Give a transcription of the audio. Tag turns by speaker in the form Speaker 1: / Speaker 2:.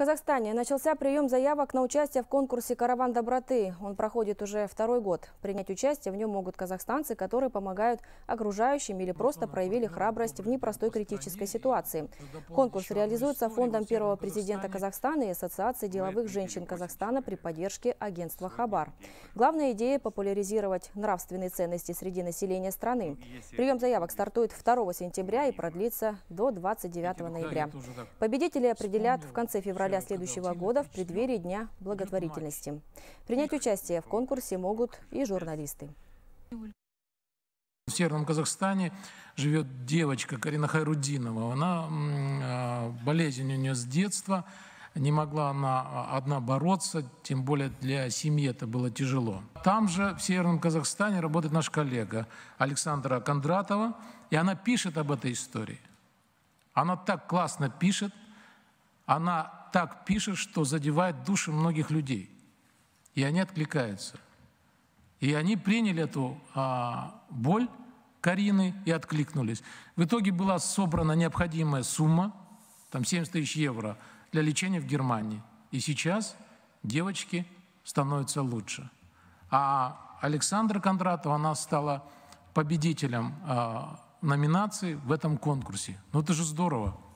Speaker 1: Казахстане начался прием заявок на участие в конкурсе «Караван доброты». Он проходит уже второй год. Принять участие в нем могут казахстанцы, которые помогают окружающим или просто проявили храбрость в непростой критической ситуации. Конкурс реализуется фондом первого президента Казахстана и Ассоциацией деловых женщин Казахстана при поддержке агентства «Хабар». Главная идея – популяризировать нравственные ценности среди населения страны. Прием заявок стартует 2 сентября и продлится до 29 ноября. Победители определят в конце февраля февраля следующего года в преддверии Дня благотворительности. Принять участие в конкурсе могут и журналисты.
Speaker 2: В Северном Казахстане живет девочка Карина Хайрудинова. Она, а, болезнь у нее с детства, не могла она а, одна бороться, тем более для семьи это было тяжело. Там же, в Северном Казахстане, работает наш коллега Александра Кондратова, и она пишет об этой истории. Она так классно пишет, она так пишет, что задевает души многих людей. И они откликаются. И они приняли эту а, боль Карины и откликнулись. В итоге была собрана необходимая сумма, там 70 тысяч евро, для лечения в Германии. И сейчас девочки становятся лучше. А Александра Кондратова, она стала победителем э, номинации в этом конкурсе. Ну это же здорово.